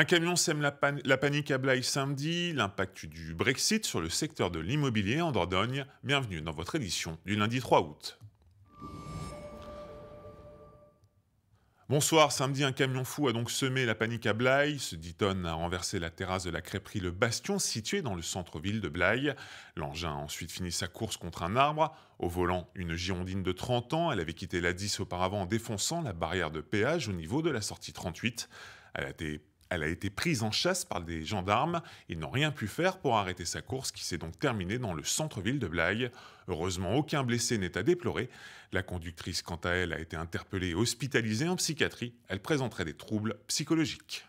Un camion sème la, panique à Blaye samedi, l'impact du Brexit sur le secteur de l'immobilier en Dordogne. Bienvenue dans votre édition du lundi 3 août. Bonsoir, samedi, un camion fou a donc semé la panique à Blaye. Ce ditone a renversé la terrasse de la crêperie Le Bastion, située dans le centre-ville de Blaye. L'engin a ensuite fini sa course contre un arbre. Au volant, une girondine de 30 ans. Elle avait quitté la 10 auparavant en défonçant la barrière de péage au niveau de la sortie 38. Elle a été elle a été prise en chasse par des gendarmes. et n'ont rien pu faire pour arrêter sa course qui s'est donc terminée dans le centre-ville de Blaye. Heureusement, aucun blessé n'est à déplorer. La conductrice, quant à elle, a été interpellée et hospitalisée en psychiatrie. Elle présenterait des troubles psychologiques.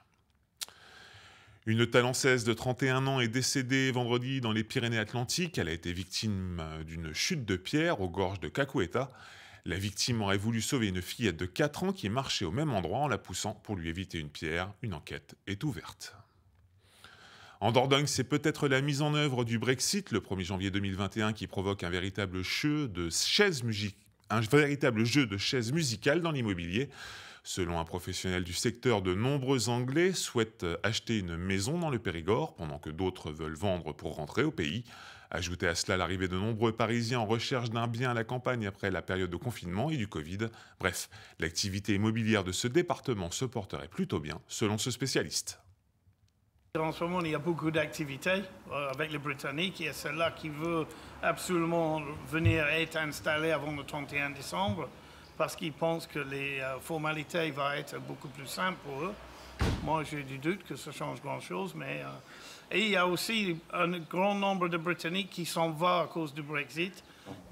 Une Talençaise de 31 ans est décédée vendredi dans les Pyrénées-Atlantiques. Elle a été victime d'une chute de pierre aux gorges de Cacueta. La victime aurait voulu sauver une fillette de 4 ans qui marchait au même endroit en la poussant pour lui éviter une pierre. Une enquête est ouverte. En Dordogne, c'est peut-être la mise en œuvre du Brexit le 1er janvier 2021 qui provoque un véritable jeu de chaises, un véritable jeu de chaises musicales dans l'immobilier. Selon un professionnel du secteur, de nombreux Anglais souhaitent acheter une maison dans le Périgord pendant que d'autres veulent vendre pour rentrer au pays. Ajoutez à cela l'arrivée de nombreux Parisiens en recherche d'un bien à la campagne après la période de confinement et du Covid. Bref, l'activité immobilière de ce département se porterait plutôt bien, selon ce spécialiste. En ce moment, il y a beaucoup d'activités euh, avec les Britanniques et celle-là qui veut absolument venir être installée avant le 31 décembre parce qu'ils pensent que les euh, formalités vont être beaucoup plus simples pour eux. Moi, j'ai du doute que ça change grand-chose, mais... Euh, et il y a aussi un grand nombre de Britanniques qui s'en vont à cause du Brexit.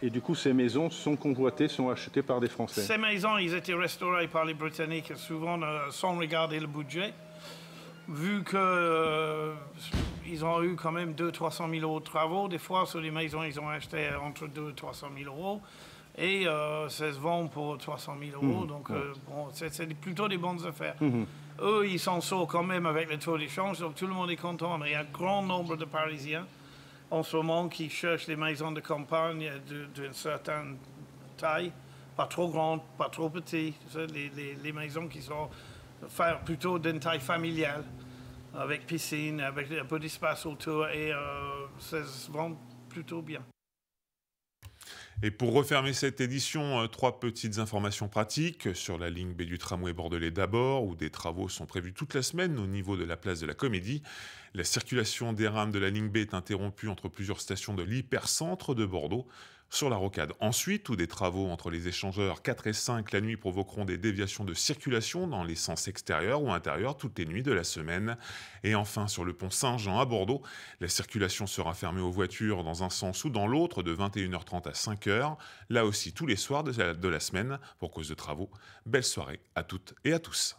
Et du coup, ces maisons sont convoitées, sont achetées par des Français. Ces maisons, ils étaient restaurées par les Britanniques, souvent euh, sans regarder le budget vu que euh, ils ont eu quand même 200-300 000 euros de travaux, des fois sur les maisons ils ont acheté entre 200 et 300 000 euros et euh, ça se vend pour 300 000 euros. Mmh. donc, euh, bon, c'est plutôt des bonnes affaires. Mmh. Eux, ils s'en sortent quand même avec le taux d'échange, donc tout le monde est content. Mais il y a un grand nombre de Parisiens en ce moment qui cherchent des maisons de campagne d'une certaine taille, pas trop grandes, pas trop petites, les maisons qui sont faire plutôt d'une taille familiale, avec piscine, avec un peu d'espace autour, et euh, ça se vend plutôt bien. Et pour refermer cette édition, euh, trois petites informations pratiques sur la ligne B du tramway bordelais d'abord, où des travaux sont prévus toute la semaine au niveau de la place de la Comédie. La circulation des rames de la ligne B est interrompue entre plusieurs stations de l'hypercentre de Bordeaux sur la rocade. Ensuite, où des travaux entre les échangeurs 4 et 5 la nuit provoqueront des déviations de circulation dans les sens extérieurs ou intérieurs toutes les nuits de la semaine. Et enfin, sur le pont Saint-Jean à Bordeaux, la circulation sera fermée aux voitures dans un sens ou dans l'autre de 21h30 à 5h, là aussi tous les soirs de la, de la semaine pour cause de travaux. Belle soirée à toutes et à tous.